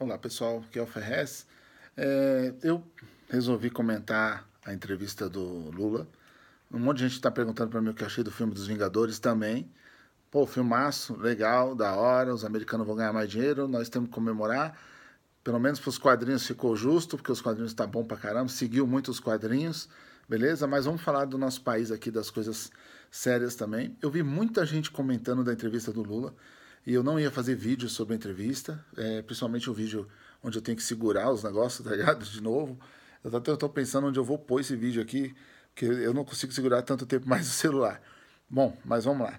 Olá pessoal, aqui é o Ferrez. É, eu resolvi comentar a entrevista do Lula. Um monte de gente está perguntando para mim o que eu achei do filme dos Vingadores também. Pô, filmaço, legal, da hora, os americanos vão ganhar mais dinheiro, nós temos que comemorar. Pelo menos para os quadrinhos ficou justo, porque os quadrinhos tá bom para caramba, seguiu muito os quadrinhos, beleza? Mas vamos falar do nosso país aqui, das coisas sérias também. Eu vi muita gente comentando da entrevista do Lula e eu não ia fazer vídeo sobre a entrevista, é, principalmente um vídeo onde eu tenho que segurar os negócios, tá ligado? De novo. Eu até estou pensando onde eu vou pôr esse vídeo aqui, porque eu não consigo segurar tanto tempo mais o celular. Bom, mas vamos lá.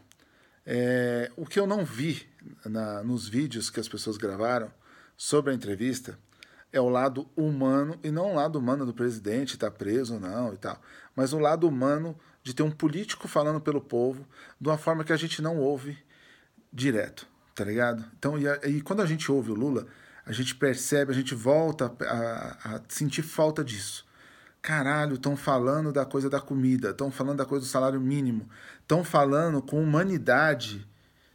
É, o que eu não vi na, nos vídeos que as pessoas gravaram sobre a entrevista é o lado humano, e não o lado humano do presidente estar tá preso, não, e tal, mas o lado humano de ter um político falando pelo povo de uma forma que a gente não ouve direto tá ligado? Então, e, a, e quando a gente ouve o Lula, a gente percebe, a gente volta a, a sentir falta disso. Caralho, estão falando da coisa da comida, estão falando da coisa do salário mínimo, estão falando com humanidade,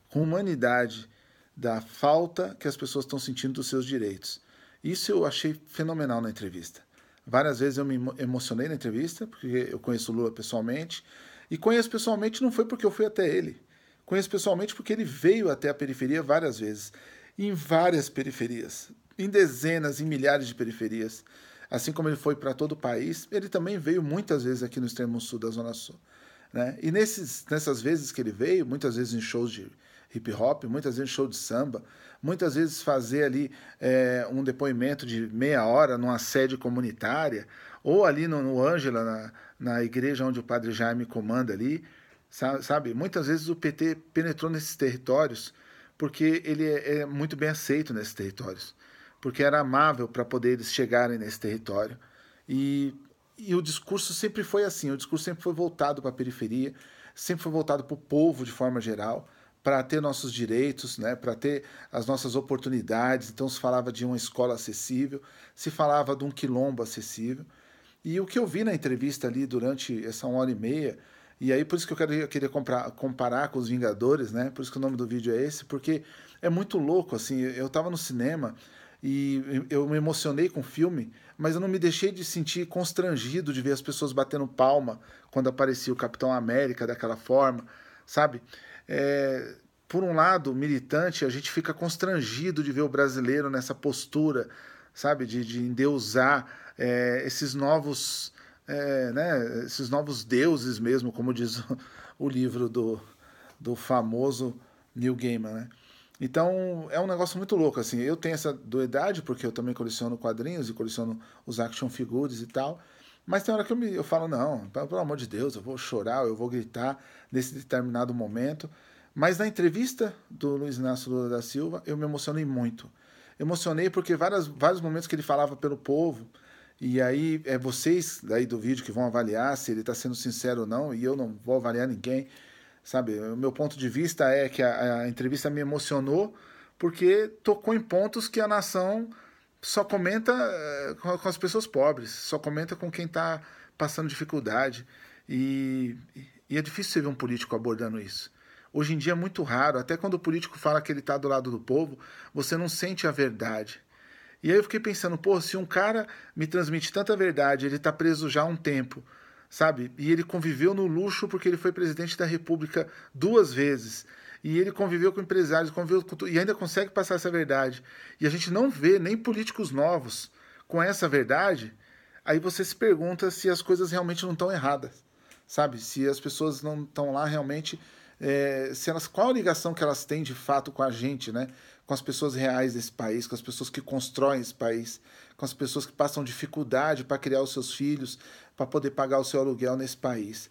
com humanidade, da falta que as pessoas estão sentindo dos seus direitos. Isso eu achei fenomenal na entrevista. Várias vezes eu me emocionei na entrevista, porque eu conheço o Lula pessoalmente, e conheço pessoalmente não foi porque eu fui até ele. Conheço pessoalmente porque ele veio até a periferia várias vezes, em várias periferias, em dezenas, em milhares de periferias. Assim como ele foi para todo o país, ele também veio muitas vezes aqui no extremo sul da Zona Sul. Né? E nesses, nessas vezes que ele veio, muitas vezes em shows de hip hop, muitas vezes em show de samba, muitas vezes fazer ali é, um depoimento de meia hora numa sede comunitária, ou ali no, no Ângela, na, na igreja onde o padre Jaime comanda ali, Sabe? Muitas vezes o PT penetrou nesses territórios porque ele é, é muito bem aceito nesses territórios, porque era amável para poder eles chegarem nesse território. E, e o discurso sempre foi assim: o discurso sempre foi voltado para a periferia, sempre foi voltado para o povo de forma geral, para ter nossos direitos, né, para ter as nossas oportunidades. Então se falava de uma escola acessível, se falava de um quilombo acessível. E o que eu vi na entrevista ali durante essa uma hora e meia e aí por isso que eu, quero, eu queria comprar, comparar com os Vingadores, né? Por isso que o nome do vídeo é esse, porque é muito louco, assim. Eu estava no cinema e eu me emocionei com o filme, mas eu não me deixei de sentir constrangido de ver as pessoas batendo palma quando aparecia o Capitão América daquela forma, sabe? É, por um lado, militante, a gente fica constrangido de ver o brasileiro nessa postura, sabe? De, de endeusar é, esses novos é, né, esses novos deuses mesmo, como diz o livro do, do famoso Neil Gaiman, né? Então é um negócio muito louco, assim. Eu tenho essa dualidade porque eu também coleciono quadrinhos e coleciono os action figures e tal. Mas tem hora que eu, me, eu falo, não, pelo amor de Deus, eu vou chorar, eu vou gritar nesse determinado momento. Mas na entrevista do Luiz Inácio Lula da Silva, eu me emocionei muito. Emocionei porque várias, vários momentos que ele falava pelo povo, e aí é vocês daí do vídeo que vão avaliar se ele está sendo sincero ou não, e eu não vou avaliar ninguém, sabe? O meu ponto de vista é que a, a entrevista me emocionou porque tocou em pontos que a nação só comenta eh, com, com as pessoas pobres, só comenta com quem está passando dificuldade. E, e é difícil você ver um político abordando isso. Hoje em dia é muito raro, até quando o político fala que ele está do lado do povo, você não sente a verdade. E aí eu fiquei pensando, pô, se um cara me transmite tanta verdade, ele tá preso já há um tempo, sabe? E ele conviveu no luxo porque ele foi presidente da República duas vezes. E ele conviveu com empresários, conviveu com e ainda consegue passar essa verdade. E a gente não vê nem políticos novos com essa verdade. Aí você se pergunta se as coisas realmente não estão erradas, sabe? Se as pessoas não estão lá realmente é, se elas, qual a ligação que elas têm de fato com a gente, né? com as pessoas reais desse país, com as pessoas que constroem esse país, com as pessoas que passam dificuldade para criar os seus filhos, para poder pagar o seu aluguel nesse país.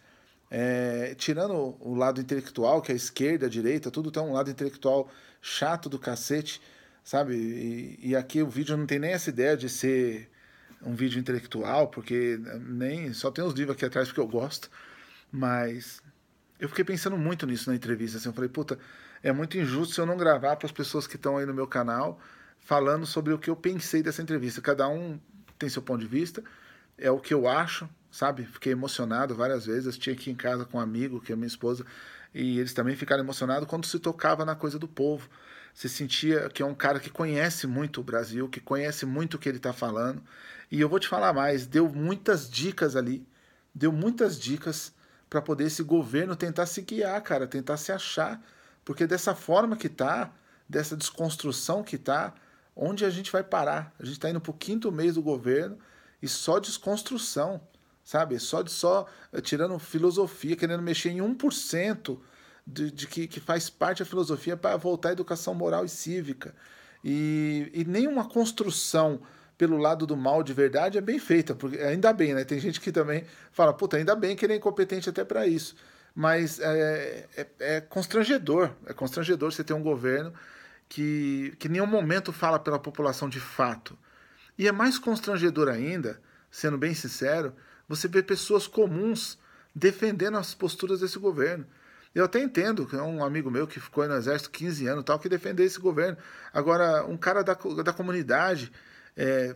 É, tirando o lado intelectual, que é a esquerda, a direita, tudo tem um lado intelectual chato do cacete, sabe? E, e, aqui o vídeo não tem nem essa ideia de ser um vídeo intelectual, porque nem só tem os livros aqui atrás porque eu gosto, mas eu fiquei pensando muito nisso na entrevista. Assim, eu falei, puta, é muito injusto se eu não gravar para as pessoas que estão aí no meu canal falando sobre o que eu pensei dessa entrevista. Cada um tem seu ponto de vista, é o que eu acho, sabe? Fiquei emocionado várias vezes. tinha aqui em casa com um amigo, que é minha esposa, e eles também ficaram emocionados quando se tocava na coisa do povo. Se sentia que é um cara que conhece muito o Brasil, que conhece muito o que ele está falando. E eu vou te falar mais: deu muitas dicas ali, deu muitas dicas para poder esse governo tentar se guiar, cara, tentar se achar, porque dessa forma que tá, dessa desconstrução que tá, onde a gente vai parar? A gente está indo para o quinto mês do governo e só desconstrução, sabe? Só de só eh, tirando filosofia, querendo mexer em 1% de, de que, que faz parte da filosofia para voltar à educação moral e cívica. E, e nenhuma construção pelo lado do mal de verdade é bem feita, porque é, ainda bem, né? Tem gente que também fala, puta, ainda bem que ele é incompetente até para isso. Mas é, é, é, é, constrangedor, é constrangedor você ter um governo que, que em nenhum momento fala pela população de fato. E é mais constrangedor ainda, sendo bem sincero, você ver pessoas comuns defendendo as posturas desse governo. Eu até entendo que é um amigo meu que ficou no exército 15 anos tal, que defendeu esse governo. Agora, um cara da, da comunidade é,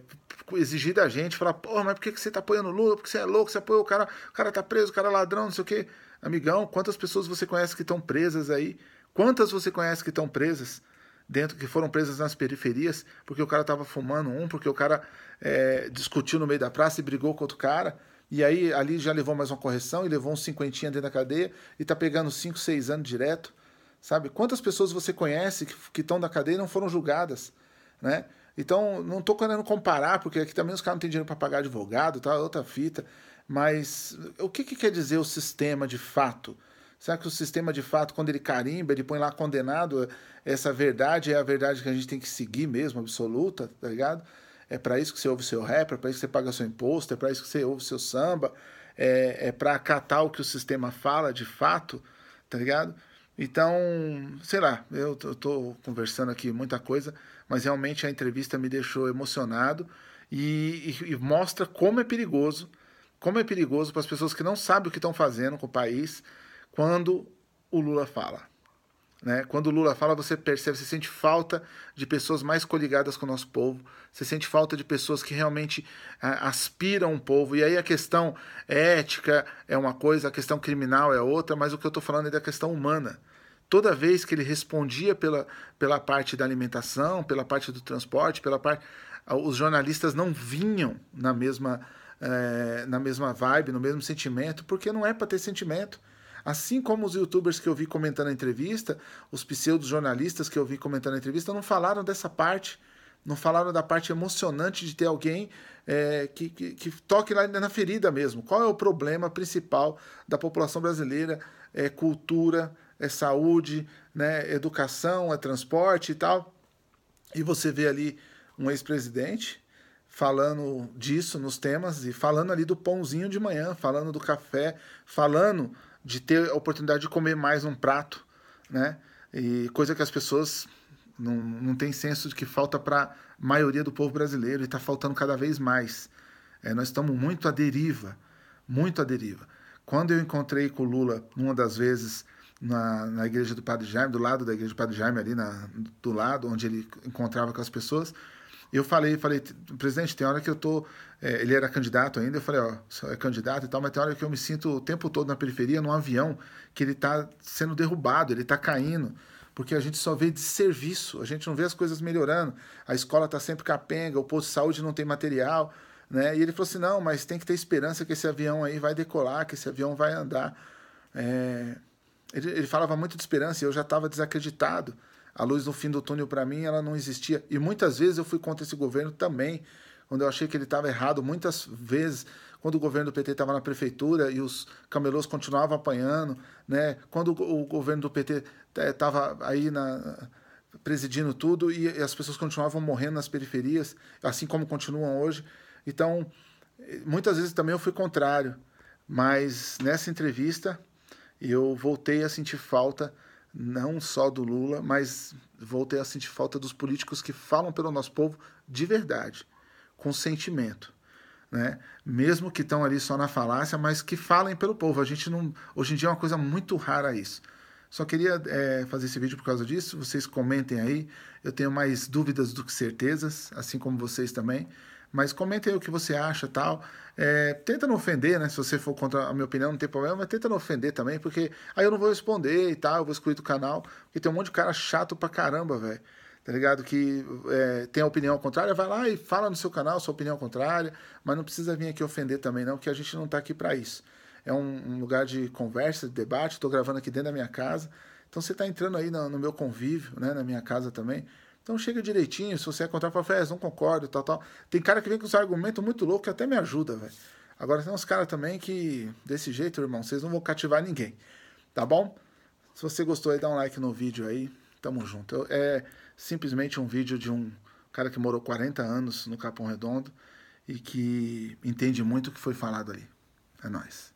exigir da gente, falar, porra, mas por que, você tá apoiando o Lula? Porque você é louco, você apoia o cara, o cara tá preso, o cara é ladrão, não sei o quê. Amigão, quantas pessoas você conhece que estão presas aí? Quantas você conhece que estão presas? dentro que foram presas nas periferias porque o cara estava fumando um, porque o cara é, discutiu no meio da praça e brigou com outro cara. E aí ali já levou mais uma correção e levou uns cinquentinha dentro da cadeia e tá pegando cinco, seis anos direto, sabe? Quantas pessoas você conhece que estão na cadeia e não foram julgadas, né? Então, não estou querendo comparar, porque aqui também os caras não têm dinheiro para pagar advogado, tá? outra fita. Mas o que, que quer dizer o sistema de fato? Será que o sistema de fato, quando ele carimba, ele põe lá condenado, essa verdade é a verdade que a gente tem que seguir mesmo, absoluta, tá ligado? É para isso que você ouve o seu rapper, é para isso que você paga seu imposto, é para isso que você ouve o seu samba, é, é para acatar o que o sistema fala de fato, tá ligado? Então, sei lá, eu estou conversando aqui muita coisa, mas realmente a entrevista me deixou emocionado e, e, e mostra como é perigoso, como é perigoso para as pessoas que não sabem o que estão fazendo com o país quando o Lula fala. Né? Quando o Lula fala, você percebe, você sente falta de pessoas mais coligadas com o nosso povo, você sente falta de pessoas que realmente ah, aspiram o povo. E aí a questão ética é uma coisa, a questão criminal é outra, mas o que eu estou falando é da questão humana. Toda vez que ele respondia pela, pela parte da alimentação, pela parte do transporte, pela parte. Os jornalistas não vinham na mesma, eh, na mesma vibe, no mesmo sentimento, porque não é para ter sentimento Assim como os youtubers que eu vi comentando a entrevista, os pseudo-jornalistas que eu vi comentando a entrevista, não falaram dessa parte. Não falaram da parte emocionante de ter alguém é, que, que, que, toque lá na ferida mesmo. Qual é o problema principal da população brasileira? É cultura, é saúde, né? É educação, é transporte e tal. E você vê ali um ex-presidente falando disso nos temas e falando ali do pãozinho de manhã, falando do café, falando de ter a oportunidade de comer mais um prato, né? E coisa que as pessoas não, não têm senso de que falta para a maioria do povo brasileiro e está faltando cada vez mais. É, nós estamos muito à deriva, muito à deriva. Quando eu encontrei com o Lula, uma das vezes, na, na igreja do Padre Jaime, do lado da igreja do Padre Jaime, ali na, do lado, onde ele encontrava com as pessoas, eu falei, falei, presidente, tem hora que eu tô. É, ele era candidato ainda, eu falei, ó, é candidato e tal, mas tem hora que eu me sinto o tempo todo na periferia, num avião, que ele tá sendo derrubado, ele tá caindo. Porque a gente só vê de serviço, a gente não vê as coisas melhorando. A escola tá sempre capenga, o posto de saúde não tem material. Né? E ele falou assim: não, mas tem que ter esperança que esse avião aí vai decolar, que esse avião vai andar. É... Ele, ele, falava muito de esperança e eu já estava desacreditado a luz no fim do túnel para mim ela não existia. E muitas vezes eu fui contra esse governo também, quando eu achei que ele estava errado. Muitas vezes, quando o governo do PT estava na prefeitura e os camelôs continuavam apanhando, né? quando o governo do PT estava eh, aí na, presidindo tudo e, as pessoas continuavam morrendo nas periferias, assim como continuam hoje. Então, muitas vezes também eu fui contrário, mas nessa entrevista eu voltei a sentir falta não só do Lula, mas voltei a sentir falta dos políticos que falam pelo nosso povo de verdade, com sentimento. Né? Mesmo que estão ali só na falácia, mas que falem pelo povo. A gente não. Hoje em dia é uma coisa muito rara isso. Só queria é, fazer esse vídeo por causa disso. Vocês comentem aí. Eu tenho mais dúvidas do que certezas, assim como vocês também mas comenta aí o que você acha tal. É, tenta não ofender, né? Se você for contra a minha opinião, não tem problema, mas tenta não ofender também, porque aí eu não vou responder e tal, eu vou excluir do canal, porque tem um monte de cara chato pra caramba, velho. Tá ligado? Que é, tem a opinião contrária, vai lá e fala no seu canal sua opinião contrária, mas não precisa vir aqui ofender também, não, que a gente não tá aqui para isso. É um, um, lugar de conversa, de debate, tô gravando aqui dentro da minha casa. Então você tá entrando aí no, no meu convívio, né? Na minha casa também. Então chega direitinho, se você encontrar, fala, Fez, não concordo, tal, tal. Tem cara que vem com os argumentos muito loucos que até me ajuda, velho. Agora tem uns caras também que, desse jeito, irmão, vocês não vão cativar ninguém. Tá bom? Se você gostou aí, dá um like no vídeo aí. Tamo junto. Eu, é simplesmente um vídeo de um cara que morou 40 anos no Capão Redondo e que entende muito o que foi falado ali. É nóis.